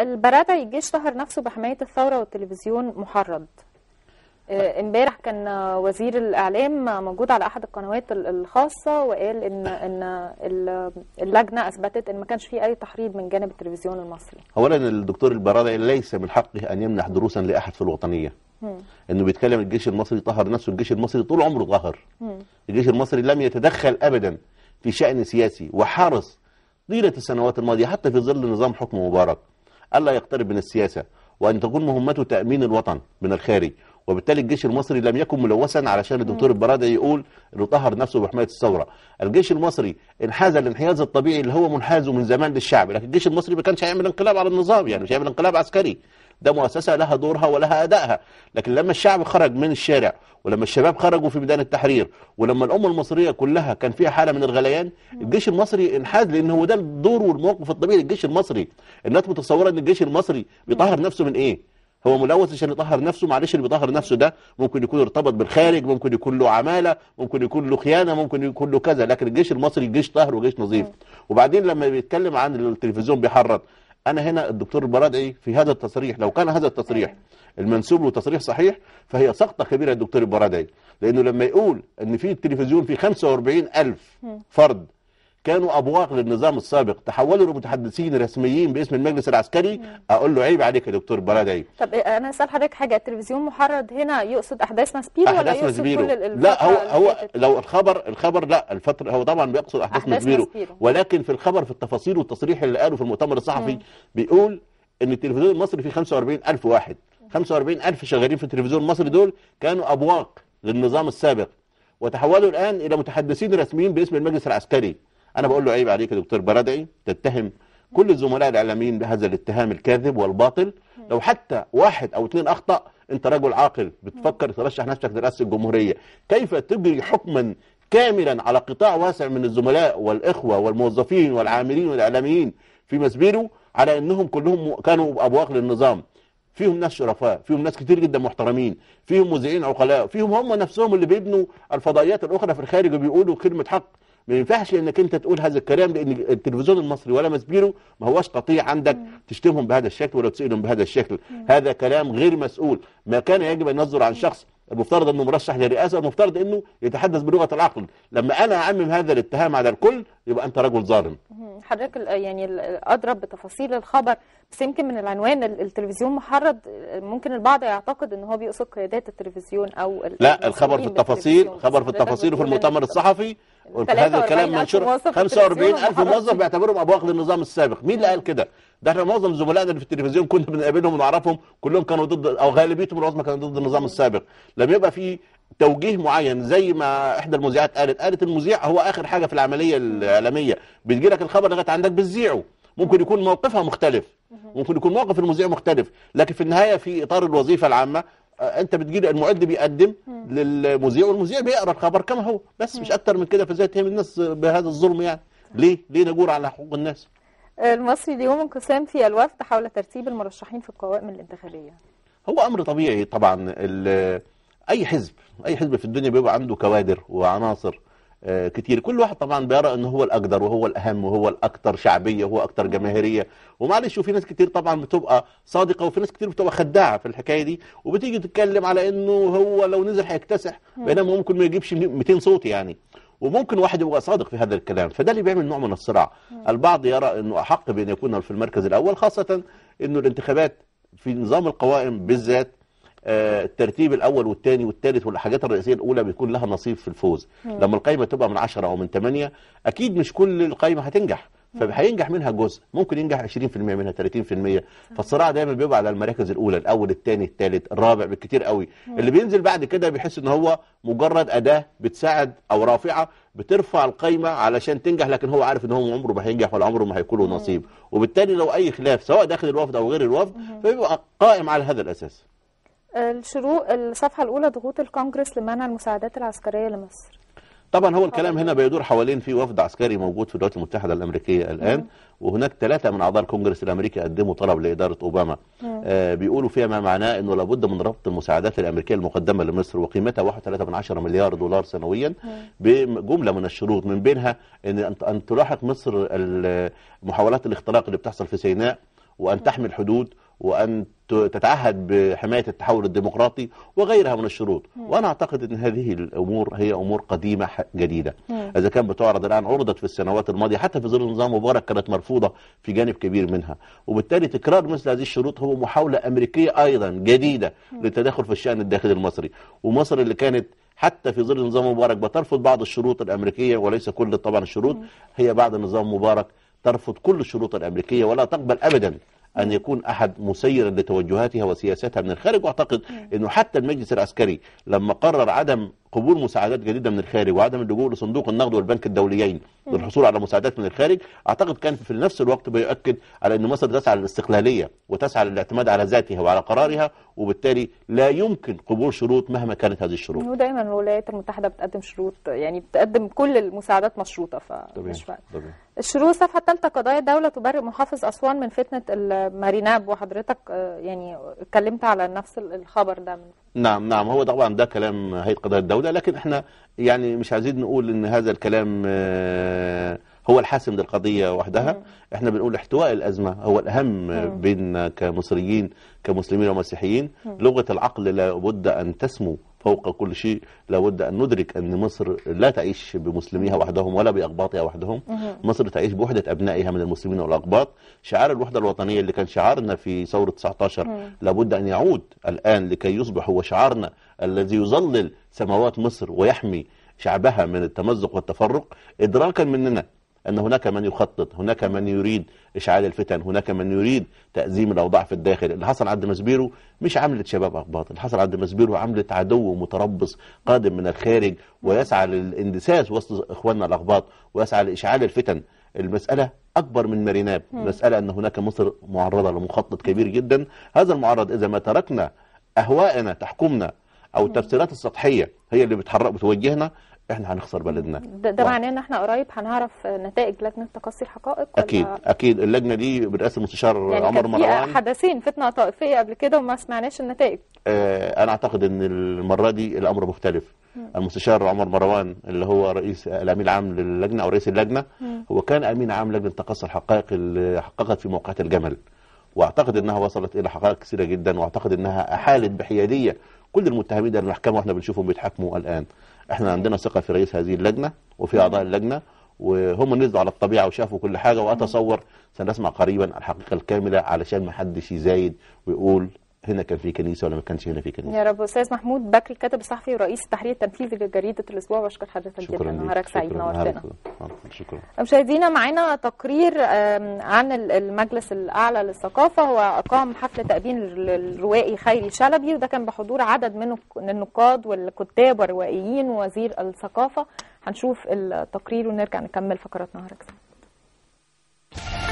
البرادعي الجيش شهر نفسه بحماية الثورة والتلفزيون محرض آه، امبارح كان وزير الاعلام موجود على احد القنوات الخاصه وقال ان ان اللجنه اثبتت ان ما كانش في اي تحريض من جانب التلفزيون المصري. اولا الدكتور البرادعي ليس من حقه ان يمنح دروسا لاحد في الوطنيه. م. انه بيتكلم الجيش المصري طهر نفسه الجيش المصري طول عمره طهر. الجيش المصري لم يتدخل ابدا في شان سياسي وحرص طيله السنوات الماضيه حتى في ظل نظام حكم مبارك الا يقترب من السياسه وان تكون مهمته تامين الوطن من الخارج وبالتالي الجيش المصري لم يكن ملوثا علشان الدكتور البرادعي يقول انه طهر نفسه بحمايه الثوره الجيش المصري انحاز الانحياز الطبيعي اللي هو منحازه من زمان للشعب لكن الجيش المصري ما كانش هيعمل انقلاب على النظام يعني مش هيعمل انقلاب عسكري ده مؤسسة لها دورها ولها أدائها لكن لما الشعب خرج من الشارع ولما الشباب خرجوا في ميدان التحرير ولما الأمة المصرية كلها كان فيها حالة من الغليان الجيش المصري انحاز لأن هو ده الدور والموقف الطبيعي للجيش المصري الناس متصورة أن الجيش المصري بيطهر نفسه من إيه هو ملوث عشان يطهر نفسه معلش اللي بيطهر نفسه ده ممكن يكون ارتبط بالخارج ممكن يكون له عماله ممكن يكون له خيانه ممكن يكون له كذا لكن الجيش المصري جيش طاهر وجيش نظيف وبعدين لما بيتكلم عن التلفزيون بيحرض انا هنا الدكتور البرادعي إيه؟ في هذا التصريح لو كان هذا التصريح أيوة. المنسوب له تصريح صحيح فهي سقطه كبيره للدكتور البرادعي إيه. لانه لما يقول ان في التلفزيون في 45 الف فرد كانوا ابواق للنظام السابق تحولوا لمتحدثين رسميين باسم المجلس العسكري اقول له عيب عليك يا دكتور بلاد عيب طب إيه، انا اسال حضرتك حاجه التلفزيون محرض هنا يقصد احداث ماسبيرو ولا يقصد مزبيرو. كل لا هو هو لو الخبر الخبر لا الفتره هو طبعا بيقصد احداث, أحداث ماسبيرو ولكن في الخبر في التفاصيل والتصريح اللي قاله في المؤتمر الصحفي مم. بيقول ان التلفزيون المصري فيه 45000 واحد 45000 شغالين في التلفزيون المصري دول كانوا ابواق للنظام السابق وتحولوا الان الى متحدثين رسميين باسم المجلس العسكري انا بقول له عيب عليك يا دكتور بردعي تتهم كل الزملاء الاعلاميين بهذا الاتهام الكاذب والباطل لو حتى واحد او اثنين اخطا انت رجل عاقل بتفكر ترشح نفسك لرئاسه الجمهوريه كيف تجري حكما كاملا على قطاع واسع من الزملاء والاخوه والموظفين والعاملين والاعلاميين في مسبيرو على انهم كلهم كانوا ابواق للنظام فيهم ناس شرفاء فيهم ناس كتير جدا محترمين فيهم مذيعين عقلاء فيهم هم نفسهم اللي بيبنوا الفضائيات الاخرى في الخارج وبيقولوا كلمه حق ما ينفعش انك انت تقول هذا الكلام لان التلفزيون المصري ولا مسبيره ما هواش قطيع عندك تشتمهم بهذا الشكل ولا تسئلهم بهذا الشكل هذا كلام غير مسؤول ما كان يجب ان يصدر عن شخص المفترض انه مرشح للرئاسه المفترض انه يتحدث بلغه العقل لما انا اعمم هذا الاتهام على الكل يبقى انت رجل ظالم حضرتك يعني اضرب بتفاصيل الخبر بس يمكن من العنوان التلفزيون محرض ممكن البعض يعتقد ان هو بيقصد قيادات التلفزيون او لا الخبر في التفاصيل خبر في التفاصيل وفي المؤتمر إيه؟ الصحفي قلت هذا الكلام منشور 45000 موظف بيعتبرهم ابواق للنظام السابق مين اللي قال كده ده احنا معظم زملائنا اللي في التلفزيون كنا بنقابلهم ونعرفهم كلهم كانوا ضد او غالبيتهم العظمى كانوا ضد النظام السابق لم يبقى في توجيه معين زي ما احدى المذيعات قالت قالت المذيع هو اخر حاجه في العمليه الاعلاميه بتجي لك الخبر لغايه عندك بتذيعه ممكن يكون موقفها مختلف ممكن يكون موقف المذيع مختلف لكن في النهايه في اطار الوظيفه العامه آه، انت بتجي المعد بيقدم للمذيع والمذيع بيقرا الخبر كما هو بس مش اكتر من كده فازاي تهم الناس بهذا الظلم يعني ليه ليه نجور على حقوق الناس المصري اليوم انقسام في الوفد حول ترتيب المرشحين في القوائم الانتخابيه هو امر طبيعي طبعا اي حزب اي حزب في الدنيا بيبقى عنده كوادر وعناصر آه، كتير كل واحد طبعا بيرى ان هو الاقدر وهو الاهم وهو الاكثر شعبيه وهو اكثر جماهيريه ومعلش وفي ناس كتير طبعا بتبقى صادقه وفي ناس كتير بتبقى خداعه في الحكايه دي وبتيجي تتكلم على انه هو لو نزل هيكتسح بينما ممكن ما يجيبش 200 صوت يعني وممكن واحد يبقى صادق في هذا الكلام فده اللي بيعمل نوع من الصراع البعض يرى انه احق بان يكون في المركز الاول خاصه انه الانتخابات في نظام القوائم بالذات آه، الترتيب الاول والثاني والثالث والحاجات الرئيسيه الاولى بيكون لها نصيب في الفوز مم. لما القايمه تبقى من 10 او من 8 اكيد مش كل القايمه هتنجح فهينجح منها جزء ممكن ينجح 20% منها 30% فالصراع دايما بيبقى على المراكز الاولى الاول الثاني الثالث الرابع بالكثير قوي اللي بينزل بعد كده بيحس ان هو مجرد اداه بتساعد او رافعه بترفع القايمه علشان تنجح لكن هو عارف ان هو عمره ما هينجح ولا عمره ما هيكون له نصيب وبالتالي لو اي خلاف سواء داخل الوفد او غير الوفد فبيبقى قائم على هذا الاساس الشروق الصفحة الأولى ضغوط الكونجرس لمنع المساعدات العسكرية لمصر طبعا هو الكلام هنا بيدور حوالين في وفد عسكري موجود في الولايات المتحدة الأمريكية الآن مم. نعم. وهناك ثلاثة من أعضاء الكونجرس الأمريكي قدموا طلب لإدارة أوباما نعم. آه بيقولوا فيها ما معناه أنه لابد من ربط المساعدات الأمريكية المقدمة لمصر وقيمتها 1.3 مليار دولار سنويا نعم. بجملة من الشروط من بينها أن, أن تلاحق مصر محاولات الاختراق اللي بتحصل في سيناء وأن تحمي الحدود وأن تتعهد بحماية التحول الديمقراطي وغيرها من الشروط مم. وأنا أعتقد أن هذه الأمور هي أمور قديمة جديدة مم. إذا كان بتعرض الآن عرضت في السنوات الماضية حتى في ظل نظام مبارك كانت مرفوضة في جانب كبير منها وبالتالي تكرار مثل هذه الشروط هو محاولة أمريكية أيضا جديدة مم. للتدخل في الشأن الداخلي المصري ومصر اللي كانت حتى في ظل نظام مبارك بترفض بعض الشروط الأمريكية وليس كل طبعا الشروط هي بعد نظام مبارك ترفض كل الشروط الأمريكية ولا تقبل أبدا أن يكون أحد مسيرا لتوجهاتها وسياساتها من الخارج وأعتقد أنه حتى المجلس العسكري لما قرر عدم قبول مساعدات جديدة من الخارج وعدم اللجوء لصندوق النقد والبنك الدوليين للحصول على مساعدات من الخارج أعتقد كان في نفس الوقت بيؤكد على أن مصر تسعى للاستقلالية وتسعى للاعتماد على ذاتها وعلى قرارها وبالتالي لا يمكن قبول شروط مهما كانت هذه الشروط ودايما الولايات المتحدة بتقدم شروط يعني بتقدم كل المساعدات مشروطة فمش طبيعي. طبيعي. الشروع صفحة الثالثة قضايا الدولة تبرئ محافظ أسوان من فتنة الماريناب وحضرتك آه، يعني اتكلمت على نفس الخبر ده من نعم نعم هو طبعا ده كلام هيئة قضايا الدولة لكن احنا يعني مش عايزين نقول ان هذا الكلام آه، هو الحاسم للقضية وحدها احنا بنقول احتواء الأزمة هو الأهم بيننا كمصريين كمسلمين ومسيحيين لغة العقل لابد أن تسمو فوق كل شيء لابد ان ندرك ان مصر لا تعيش بمسلميها وحدهم ولا باقباطها وحدهم، مصر تعيش بوحده ابنائها من المسلمين والاقباط، شعار الوحده الوطنيه اللي كان شعارنا في ثوره 19 لابد ان يعود الان لكي يصبح هو شعارنا الذي يظلل سماوات مصر ويحمي شعبها من التمزق والتفرق ادراكا مننا أن هناك من يخطط هناك من يريد إشعال الفتن هناك من يريد تأزيم الأوضاع في الداخل اللي حصل عند مسبيرو مش عملة شباب أقباط اللي حصل عند مسبيرو عملة عدو متربص قادم من الخارج ويسعى للاندساس وسط إخواننا الأقباط ويسعى لإشعال الفتن المسألة أكبر من ماريناب المسألة أن هناك مصر معرضة لمخطط كبير جدا هذا المعرض إذا ما تركنا أهوائنا تحكمنا أو التفسيرات السطحية هي اللي بتحرك بتوجهنا احنا هنخسر بلدنا ده, ده معناه ان احنا قريب هنعرف نتائج لجنه تقصي الحقائق ولا اكيد اكيد اللجنه دي برئاسه المستشار يعني عمر مروان يعني حدثين فتنه طائفيه قبل كده وما سمعناش النتائج آه انا اعتقد ان المره دي الامر مختلف م. المستشار عمر مروان اللي هو رئيس الامين العام للجنه او رئيس اللجنه م. هو كان امين عام لجنه تقصي الحقائق اللي حققت في موقعة الجمل واعتقد انها وصلت الى حقائق كثيره جدا واعتقد انها احالت بحياديه كل المتهمين المحكمه واحنا بنشوفهم بيتحاكموا الان احنا عندنا ثقه في رئيس هذه اللجنه وفي اعضاء اللجنه وهم نزلوا على الطبيعه وشافوا كل حاجه واتصور سنسمع قريبا الحقيقه الكامله علشان ما حدش يزايد ويقول هنا كان في كنيسه ولا ما كانش هنا في كنيسه يا رب استاذ محمود بكري الكاتب الصحفي ورئيس التحرير التنفيذي لجريده الاسبوع بشكر حضرتك جدا نهارك سعيد نورتنا آه، شكرا مشاهدينا معانا تقرير عن المجلس الاعلى للثقافه هو اقام حفل تأبين للروائي خيري شلبي وده كان بحضور عدد من النقاد والكتاب والروائيين ووزير الثقافه هنشوف التقرير ونرجع نكمل فقرات نهارك سعيد